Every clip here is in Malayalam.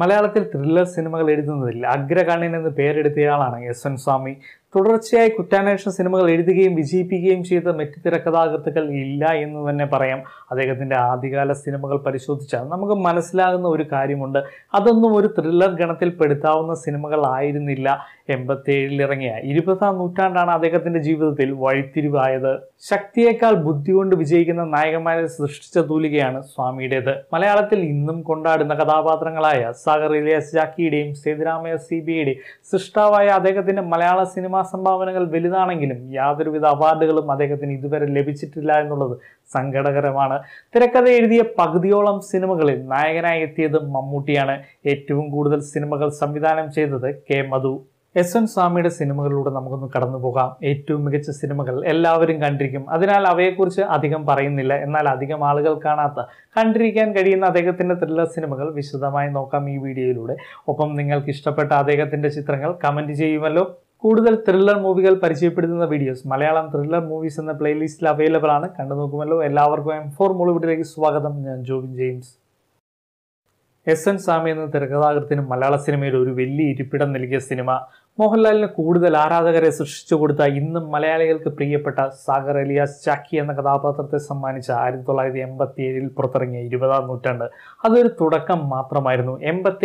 മലയാളത്തിൽ ത്രില്ലർ സിനിമകൾ എഴുതുന്നതിൽ അഗ്രഗണ്യൻ എന്ന് പേരെടുത്തയാളാണ് എസ് എൻ സ്വാമി തുടർച്ചയായി കുറ്റാന്വേഷണ സിനിമകൾ എഴുതുകയും വിജയിപ്പിക്കുകയും ചെയ്ത മറ്റു തിരക്കഥാകൃത്തുക്കൾ ഇല്ല എന്ന് തന്നെ പറയാം അദ്ദേഹത്തിൻ്റെ ആദ്യകാല സിനിമകൾ പരിശോധിച്ചാൽ നമുക്ക് മനസ്സിലാകുന്ന ഒരു കാര്യമുണ്ട് അതൊന്നും ഒരു ത്രില്ലർ ഗണത്തിൽ പെടുത്താവുന്ന സിനിമകളായിരുന്നില്ല എൺപത്തി ഇറങ്ങിയ ഇരുപതാം നൂറ്റാണ്ടാണ് അദ്ദേഹത്തിൻ്റെ ജീവിതത്തിൽ വഴിത്തിരിവായത് ശക്തിയേക്കാൾ ബുദ്ധി കൊണ്ട് വിജയിക്കുന്ന നായകന്മാരെ സൃഷ്ടിച്ച തൂലികയാണ് സ്വാമിയുടേത് മലയാളത്തിൽ ഇന്നും കൊണ്ടാടുന്ന കഥാപാത്രങ്ങളായ സാഗർ ഇലിയാസ് ജാക്കിയുടെയും സേതുരാമയ സി ബിയുടെയും സൃഷ്ടാവായ അദ്ദേഹത്തിൻ്റെ മലയാള സിനിമ സംഭാവനകൾ വലുതാണെങ്കിലും യാതൊരുവിധ അവാർഡുകളും അദ്ദേഹത്തിന് ഇതുവരെ ലഭിച്ചിട്ടില്ല എന്നുള്ളത് സങ്കടകരമാണ് തിരക്കഥ എഴുതിയ പകുതിയോളം സിനിമകളിൽ നായകനായി എത്തിയത് മമ്മൂട്ടിയാണ് ഏറ്റവും കൂടുതൽ സിനിമകൾ സംവിധാനം ചെയ്തത് കെ മധു എസ് എൻ സ്വാമിയുടെ സിനിമകളിലൂടെ നമുക്കൊന്ന് കടന്നു പോകാം ഏറ്റവും മികച്ച സിനിമകൾ എല്ലാവരും കണ്ടിരിക്കും അതിനാൽ അവയെക്കുറിച്ച് അധികം പറയുന്നില്ല എന്നാൽ അധികം ആളുകൾ കാണാത്ത കണ്ടിരിക്കാൻ കഴിയുന്ന അദ്ദേഹത്തിൻ്റെ ത്രില്ലർ സിനിമകൾ വിശദമായി നോക്കാം ഈ വീഡിയോയിലൂടെ ഒപ്പം നിങ്ങൾക്ക് ഇഷ്ടപ്പെട്ട അദ്ദേഹത്തിൻ്റെ ചിത്രങ്ങൾ കമൻറ്റ് ചെയ്യുമല്ലോ കൂടുതൽ ത്രില്ലർ മൂവികൾ പരിചയപ്പെടുത്തുന്ന വീഡിയോസ് മലയാളം ത്രില്ലർ മൂവീസ് എന്ന പ്ലേലിസ്റ്റിൽ അവൈലബിൾ ആണ് കണ്ടു നോക്കുമല്ലോ എല്ലാവർക്കും എം ഫോർ മോളിവുഡിലേക്ക് സ്വാഗതം ഞാൻ Jobin James S N Swami എന്ന തിരക്കഥാകൃത്തിന് മലയാള സിനിമയിൽ ഒരു വലിയ ഇരിപ്പിടം നൽകിയ സിനിമ മോഹൻലാലിന് കൂടുതൽ ആരാധകരെ സൃഷ്ടിച്ചു കൊടുത്ത ഇന്നും മലയാളികൾക്ക് പ്രിയപ്പെട്ട സാഗർ അലിയാസ് ചാക്കി എന്ന കഥാപാത്രത്തെ സമ്മാനിച്ച ആയിരത്തി തൊള്ളായിരത്തി എൺപത്തി ഏഴിൽ പുറത്തിറങ്ങിയ ഇരുപതാം നൂറ്റാണ്ട് അതൊരു തുടക്കം മാത്രമായിരുന്നു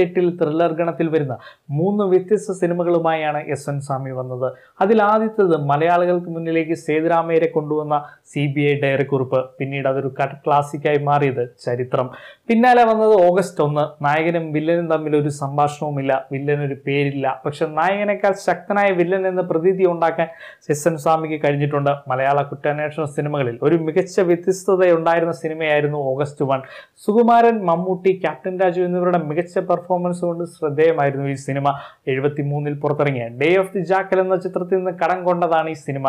എട്ടിൽ ത്രില്ലർ ഗണത്തിൽ വരുന്ന മൂന്ന് വ്യത്യസ്ത സിനിമകളുമായാണ് എസ് എൻ സ്വാമി വന്നത് അതിൽ ആദ്യത്തേത് മലയാളികൾക്ക് മുന്നിലേക്ക് സേതുരാമയരെ കൊണ്ടുവന്ന സി ബി ഐ കുറിപ്പ് പിന്നീട് അതൊരു കട്ട് ക്ലാസിക്കായി മാറിയത് ചരിത്രം പിന്നാലെ വന്നത് ഓഗസ്റ്റ് ഒന്ന് നായകനും വില്ലനും തമ്മിൽ ഒരു സംഭാഷണവുമില്ല വില്ലനൊരു പേരില്ല പക്ഷെ നായകനെ വില്ലനേക്കാൾ ശക്തനായ വില്ലൻ എന്ന പ്രതീതി ഉണ്ടാക്കാൻ സിസൻ സ്വാമിക്ക് കഴിഞ്ഞിട്ടുണ്ട് മലയാള കുറ്റാന്വേഷണ സിനിമകളിൽ ഒരു മികച്ച വ്യത്യസ്തതയുണ്ടായിരുന്ന സിനിമയായിരുന്നു August one Sukumaran Mammootty captain Raju എന്നിവരുടെ മികച്ച പെർഫോമൻസ് കൊണ്ട് ശ്രദ്ധേയമായിരുന്നു ഈ സിനിമ എഴുപത്തി മൂന്നിൽ പുറത്തിറങ്ങിയ ഡേ ഓഫ് ദി ജാക്കൽ എന്ന ചിത്രത്തിൽ നിന്ന് കടം കൊണ്ടതാണ് ഈ സിനിമ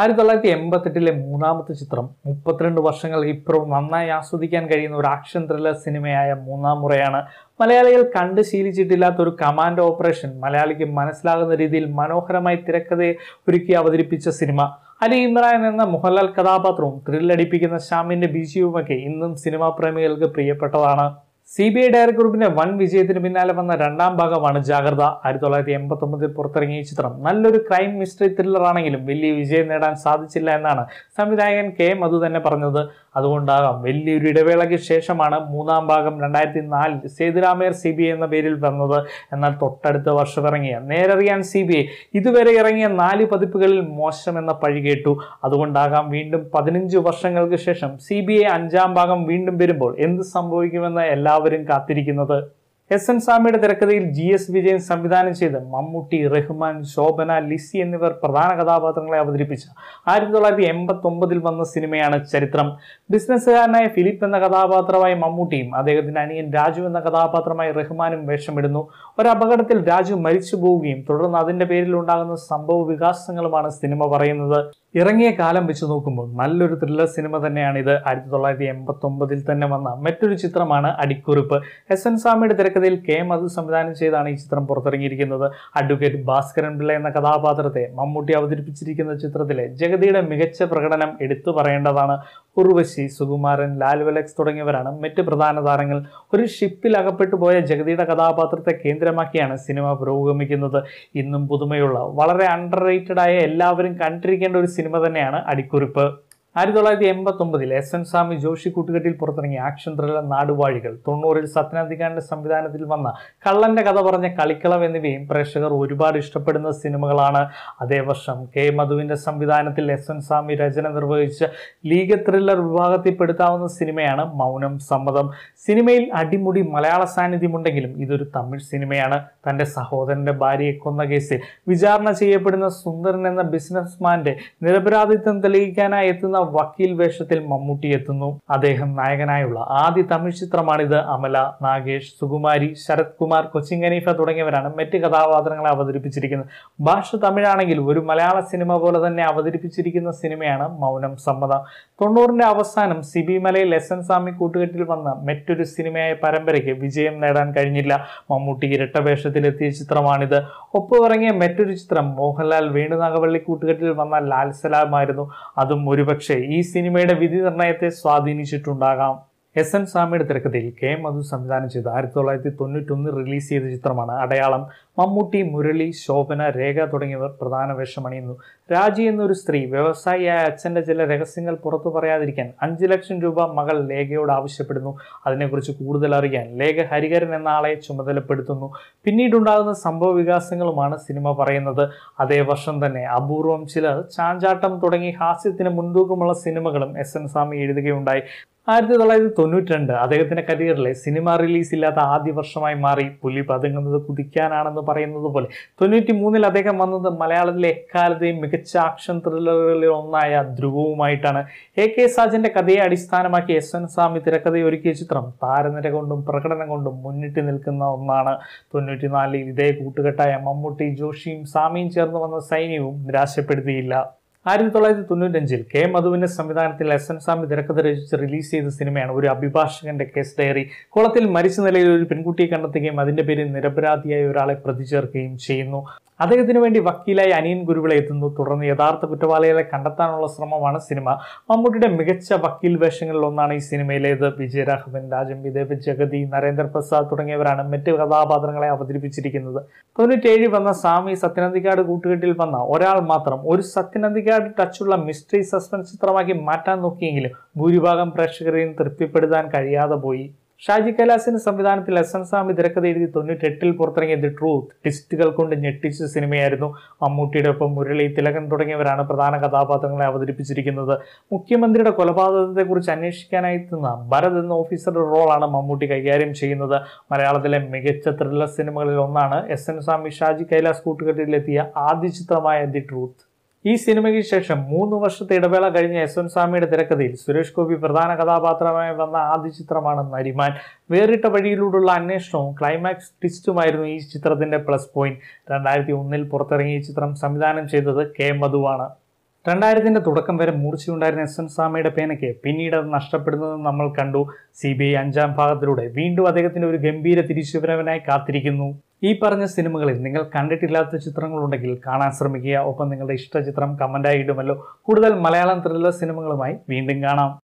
ആയിരത്തി തൊള്ളായിരത്തി എൺപത്തെട്ടിലെ മൂന്നാമത്തെ ചിത്രം മുപ്പത്തിരണ്ട് വർഷങ്ങൾ ഇപ്പുറം നന്നായി ആസ്വദിക്കാൻ കഴിയുന്ന ഒരു ആക്ഷൻ ത്രില്ലർ സിനിമയായ മൂന്നാം മുറയാണ് മലയാളികൾ കണ്ട് ശീലിച്ചിട്ടില്ലാത്ത ഒരു കമാൻഡോ ഓപ്പറേഷൻ മലയാളിക്ക് മനസ്സിലാകുന്ന രീതിയിൽ മനോഹരമായി തിരക്കഥയെ ഒരുക്കി അവതരിപ്പിച്ച സിനിമ അലി ഇമ്രാൻ എന്ന മോഹൻലാൽ കഥാപാത്രവും ത്രില്ലടിപ്പിക്കുന്ന ശ്യാമിന്റെ ബിജിയുമൊക്കെ ഇന്നും സിനിമാ പ്രേമികൾക്ക് പ്രിയപ്പെട്ടതാണ് സി ബി ഐ ഡയറക്ട് ഗ്രൂപ്പിന്റെ വൻ വിജയത്തിന് പിന്നാലെ വന്ന രണ്ടാം ഭാഗമാണ് ജാഗ്രത ആയിരത്തി തൊള്ളായിരത്തി എൺപത്തി ഒമ്പതിൽ പുറത്തിറങ്ങിയ ചിത്രം നല്ലൊരു ക്രൈം മിസ്റ്ററി ത്രില്ലർ ആണെങ്കിലും വലിയ വിജയം നേടാൻ സാധിച്ചില്ല എന്നാണ് സംവിധായകൻ കെ മധു തന്നെ പറഞ്ഞത് അതുകൊണ്ടാകാം വലിയൊരു ഇടവേളയ്ക്ക് ശേഷമാണ് മൂന്നാം ഭാഗം രണ്ടായിരത്തി നാലിൽ സേതുരാമയർ സി ബി ഐ എന്ന പേരിൽ വന്നത് എന്നാൽ തൊട്ടടുത്ത വർഷം ഇറങ്ങിയ നേരറിയാൻ സി ബി ഐ ഇതുവരെ ഇറങ്ങിയ നാല് പതിപ്പുകളിൽ മോശം എന്ന പഴി കേട്ടു അതുകൊണ്ടാകാം വീണ്ടും പതിനഞ്ച് വർഷങ്ങൾക്ക് ശേഷം സി ബി ഐ അഞ്ചാം ഭാഗം വീണ്ടും വരുമ്പോൾ എന്ത് സംഭവിക്കുമെന്ന എല്ലാ എല്ലാവരും കാത്തിരിക്കുന്നത് എസ് എൻ സ്വാമിയുടെ തിരക്കഥയിൽ ജി എസ് വിജയൻ സംവിധാനം ചെയ്ത് മമ്മൂട്ടി റഹ്മാൻ ശോഭന ലിസി എന്നിവർ പ്രധാന കഥാപാത്രങ്ങളെ അവതരിപ്പിച്ച ആയിരത്തി തൊള്ളായിരത്തി എൺപത്തി ഒമ്പതിൽ വന്ന സിനിമയാണ് ചരിത്രം ബിസിനസ്സുകാരനായ ഫിലിപ്പ് എന്ന കഥാപാത്രമായി മമ്മൂട്ടിയും അദ്ദേഹത്തിന്റെ അനിയൻ രാജു എന്ന കഥാപാത്രമായി റഹ്മാനും വേഷമിടുന്നു ഒരു അപകടത്തിൽ രാജു മരിച്ചു പോവുകയും തുടർന്ന് അതിന്റെ പേരിൽ ഉണ്ടാകുന്ന സംഭവ വികാസങ്ങളുമാണ് സിനിമ പറയുന്നത് ഇറങ്ങിയ കാലം വെച്ച് നോക്കുമ്പോൾ നല്ലൊരു ത്രില്ലർ സിനിമ തന്നെയാണ് ഇത് ആയിരത്തി തൊള്ളായിരത്തി എൺപത്തി ഒമ്പതിൽ തന്നെ വന്ന മറ്റൊരു ചിത്രമാണ് അടിക്കുറിപ്പ് എസ് എൻ സ്വാമിയുടെ തിരക്ക് തിരക്കഥയിൽ കെ മധു സംവിധാനം ചെയ്താണ് ഈ ചിത്രം പുറത്തിറങ്ങിയിരിക്കുന്നത് അഡ്വക്കേറ്റ് ഭാസ്കരൻ പിള്ള എന്ന കഥാപാത്രത്തെ മമ്മൂട്ടി അവതരിപ്പിച്ചിരിക്കുന്ന ചിത്രത്തിലെ ജഗതിയുടെ മികച്ച പ്രകടനം എടുത്തു പറയേണ്ടതാണ് ഉർവശി സുകുമാരൻ ലാൽ തുടങ്ങിയവരാണ് മറ്റ് പ്രധാന താരങ്ങൾ ഒരു ഷിപ്പിൽ അകപ്പെട്ടു പോയ ജഗതിയുടെ കഥാപാത്രത്തെ കേന്ദ്രമാക്കിയാണ് സിനിമ പുരോഗമിക്കുന്നത് ഇന്നും പുതുമയുള്ള വളരെ അണ്ടർ റേറ്റഡായ എല്ലാവരും കണ്ടിരിക്കേണ്ട ഒരു സിനിമ തന്നെയാണ് അടിക്കുറിപ്പ് ആയിരത്തി തൊള്ളായിരത്തി എൺപത്തൊമ്പതിൽ എസ് എൻ സ്വാമി ജോഷി കൂട്ടുകെട്ടിൽ പുറത്തിറങ്ങിയ ആക്ഷൻ ത്രില്ലർ നാടുവാഴികൾ തൊണ്ണൂറിൽ സത്യനാന്തികാന്റെ സംവിധാനത്തിൽ വന്ന കള്ളന്റെ കഥ പറഞ്ഞ കളിക്കളം എന്നിവയും പ്രേക്ഷകർ ഒരുപാട് ഇഷ്ടപ്പെടുന്ന സിനിമകളാണ് അതേ വർഷം കെ മധുവിന്റെ സംവിധാനത്തിൽ എസ് എൻ സ്വാമി രചന നിർവഹിച്ച ലീഗ് ത്രില്ലർ വിഭാഗത്തിൽപ്പെടുത്താവുന്ന സിനിമയാണ് മൗനം സമ്മതം സിനിമയിൽ അടിമുടി മലയാള സാന്നിധ്യമുണ്ടെങ്കിലും ഇതൊരു തമിഴ് സിനിമയാണ് തന്റെ സഹോദരന്റെ ഭാര്യയെ കൊന്ന കേസിൽ വിചാരണ ചെയ്യപ്പെടുന്ന സുന്ദരൻ എന്ന ബിസിനസ്മാന്റെ നിരപരാധിത്വം തെളിയിക്കാനായി എത്തുന്ന വക്കീൽ വേഷത്തിൽ മമ്മൂട്ടി എത്തുന്നു അദ്ദേഹം നായകനായുള്ള ആദ്യ തമിഴ് ചിത്രമാണിത് അമല നാഗേഷ് സുകുമാരി ശരത് കുമാർ കൊച്ചിൻ ഖനീഫ തുടങ്ങിയവരാണ് മറ്റ് കഥാപാത്രങ്ങളെ അവതരിപ്പിച്ചിരിക്കുന്നത് ഭാഷ തമിഴാണെങ്കിൽ ഒരു മലയാള സിനിമ പോലെ തന്നെ അവതരിപ്പിച്ചിരിക്കുന്ന സിനിമയാണ് മൗനം സമ്മതം തൊണ്ണൂറിന്റെ അവസാനം സിബി മലയിൽ എസ് എൻ സ്വാമി കൂട്ടുകെട്ടിൽ വന്ന മറ്റൊരു സിനിമയായ പരമ്പരയ്ക്ക് വിജയം നേടാൻ കഴിഞ്ഞില്ല മമ്മൂട്ടി ഇരട്ട വേഷത്തിലെത്തിയ ചിത്രമാണിത് ഒപ്പമിറങ്ങിയ മറ്റൊരു ചിത്രം മോഹൻലാൽ വേണുനാഗവള്ളി കൂട്ടുകെട്ടിൽ വന്ന ലാൽസലാമായിരുന്നു അതും ഒരുപക്ഷെ പക്ഷേ ഈ സിനിമയുടെ വിധി നിർണയത്തെ സ്വാധീനിച്ചിട്ടുണ്ടാകാം എസ് എൻ സ്വാമിയുടെ തിരക്കഥയിൽ കെ മധു സംവിധാനം ചെയ്ത് ആയിരത്തി തൊള്ളായിരത്തി ഒന്ന് റിലീസ് ചെയ്ത ചിത്രമാണ് അടയാളം മമ്മൂട്ടി മുരളി ശോഭന രേഖ തുടങ്ങിയവർ പ്രധാന വേഷമണിയുന്നു രാജി എന്നൊരു സ്ത്രീ വ്യവസായിയായ അച്ഛൻ്റെ ചില രഹസ്യങ്ങൾ പുറത്തു പറയാതിരിക്കാൻ അഞ്ച് ലക്ഷം രൂപ മകൾ ലേഖയോട് ആവശ്യപ്പെടുന്നു അതിനെക്കുറിച്ച് കൂടുതൽ അറിയാൻ ലേഖ ഹരിഹരൻ എന്ന ആളെ ചുമതലപ്പെടുത്തുന്നു പിന്നീടുണ്ടാകുന്ന സംഭവ വികാസങ്ങളുമാണ് സിനിമ പറയുന്നത് അതേ വർഷം തന്നെ അപൂർവം ചിലർ ചാഞ്ചാട്ടം തുടങ്ങി ഹാസ്യത്തിന് മുൻതൂക്കമുള്ള സിനിമകളും എസ് എൻ സ്വാമി എഴുതുകയുണ്ടായി ആയിരത്തി തൊള്ളായിരത്തി തൊണ്ണൂറ്റി രണ്ട് അദ്ദേഹത്തിന്റെ കരിയറിലെ സിനിമ റിലീസ് ഇല്ലാത്ത ആദ്യ വർഷമായി മാറി പുലി പതുങ്ങുന്നത് കുതിക്കാനാണെന്ന് പറയുന്നത് പോലെ തൊണ്ണൂറ്റി മൂന്നിൽ അദ്ദേഹം വന്നത് മലയാളത്തിലെ എക്കാലത്തെയും മികച്ച ആക്ഷൻ ത്രില്ലറുകളിൽ ഒന്നായ ധ്രുവവുമായിട്ടാണ് എ കെ സാജന്റെ കഥയെ അടിസ്ഥാനമാക്കി എസ് എൻ സ്വാമി തിരക്കഥയൊരുക്കിയ ചിത്രം താരനിര കൊണ്ടും പ്രകടനം കൊണ്ടും മുന്നിട്ട് നിൽക്കുന്ന ഒന്നാണ് തൊണ്ണൂറ്റിനാലിൽ ഇതേ കൂട്ടുകെട്ടായ മമ്മൂട്ടി ജോഷിയും സ്വാമിയും ചേർന്ന് വന്ന സൈന്യവും നിരാശപ്പെടുത്തിയില്ല ആയിരത്തി തൊള്ളായിരത്തി തൊണ്ണൂറ്റഞ്ചിൽ കെ മധുവിന്റെ സംവിധാനത്തിൽ എസ് എൻ സ്വാമി തിരക്കഥ രചിച്ച് റിലീസ് ചെയ്ത സിനിമയാണ് ഒരു അഭിഭാഷകന്റെ കേസ് ഡയറി കുളത്തിൽ മരിച്ച നിലയിൽ ഒരു പെൺകുട്ടിയെ കണ്ടെത്തുകയും അതിന്റെ പേരിൽ നിരപരാധിയായ ഒരാളെ പ്രതി ചേർക്കുകയും ചെയ്യുന്നു അദ്ദേഹത്തിന് വേണ്ടി വക്കീലായി അനിയൻ ഗുരുവിളെ എത്തുന്നു തുടർന്ന് യഥാർത്ഥ കുറ്റവാളികളെ കണ്ടെത്താനുള്ള ശ്രമമാണ് സിനിമ മമ്മൂട്ടിയുടെ മികച്ച വക്കീൽ വേഷങ്ങളിൽ ഒന്നാണ് ഈ സിനിമയിലേത് വിജയരാഘവൻ രാജം വിദേവ് ജഗതി നരേന്ദ്ര പ്രസാദ് തുടങ്ങിയവരാണ് മറ്റ് കഥാപാത്രങ്ങളെ അവതരിപ്പിച്ചിരിക്കുന്നത് തൊണ്ണൂറ്റേഴ് വന്ന സ്വാമി സത്യനന്ദിക്കാട് കൂട്ടുകെട്ടിൽ വന്ന ഒരാൾ മാത്രം ഒരു സത്യനന്ദിക്കാട് ടച്ചുള്ള മിസ്റ്ററി സസ്പെൻസ് ചിത്രമാക്കി മാറ്റാൻ നോക്കിയെങ്കിലും ഭൂരിഭാഗം പ്രേക്ഷകരെയും തൃപ്തിപ്പെടുത്താൻ കഴിയാതെ പോയി ഷാജി കൈലാസിന്റെ സംവിധാനത്തിൽ എസ് എൻ സ്വാമി തിരക്കഥ എഴുതി തൊണ്ണൂറ്റെട്ടിൽ പുറത്തിറങ്ങിയ ദി ട്രൂത്ത് ട്വിസ്റ്റുകൾ കൊണ്ട് ഞെട്ടിച്ച സിനിമയായിരുന്നു മമ്മൂട്ടിയുടെ ഒപ്പം മുരളി തിലകൻ തുടങ്ങിയവരാണ് പ്രധാന കഥാപാത്രങ്ങളെ അവതരിപ്പിച്ചിരിക്കുന്നത് മുഖ്യമന്ത്രിയുടെ കൊലപാതകത്തെക്കുറിച്ച് അന്വേഷിക്കാനായി എത്തുന്ന ഭരത് എന്ന ഓഫീസറുടെ റോളാണ് മമ്മൂട്ടി കൈകാര്യം ചെയ്യുന്നത് മലയാളത്തിലെ മികച്ച ത്രില്ലർ സിനിമകളിൽ ഒന്നാണ് എസ് എൻ സ്വാമി ഷാജി കൈലാസ് കൂട്ടുകെട്ടിലെത്തിയ ആദ്യ ചിത്രമായ ദി ട്രൂത്ത് ഈ സിനിമയ്ക്ക് ശേഷം മൂന്ന് വർഷത്തെ ഇടവേള കഴിഞ്ഞ എസ് എൻ സ്വാമിയുടെ തിരക്കഥയിൽ സുരേഷ് ഗോപി പ്രധാന കഥാപാത്രമായി വന്ന ആദ്യ ചിത്രമാണ് നരിമാൻ വേറിട്ട വഴിയിലൂടെയുള്ള അന്വേഷണവും ക്ലൈമാക്സ് ട്വിസ്റ്റുമായിരുന്നു ഈ ചിത്രത്തിന്റെ പ്ലസ് പോയിന്റ് രണ്ടായിരത്തി ഒന്നിൽ പുറത്തിറങ്ങിയ ചിത്രം സംവിധാനം ചെയ്തത് കെ മധുവാണ് രണ്ടായിരത്തിൻ്റെ തുടക്കം വരെ മൂർച്ചയുണ്ടായിരുന്ന എസ് എൻ സ്വാമിയുടെ പേനയ്ക്ക് പിന്നീട് അത് നഷ്ടപ്പെടുന്നത് നമ്മൾ കണ്ടു സി ബി ഐ അഞ്ചാം ഭാഗത്തിലൂടെ വീണ്ടും അദ്ദേഹത്തിൻ്റെ ഒരു ഗംഭീര തിരിച്ചുവരവനായി കാത്തിരിക്കുന്നു ഈ പറഞ്ഞ സിനിമകളിൽ നിങ്ങൾ കണ്ടിട്ടില്ലാത്ത ചിത്രങ്ങളുണ്ടെങ്കിൽ കാണാൻ ശ്രമിക്കുക ഒപ്പം നിങ്ങളുടെ ഇഷ്ട ചിത്രം കമൻ്റായി ഇടുമല്ലോ കൂടുതൽ മലയാളം ത്രില്ലർ സിനിമകളുമായി വീണ്ടും കാണാം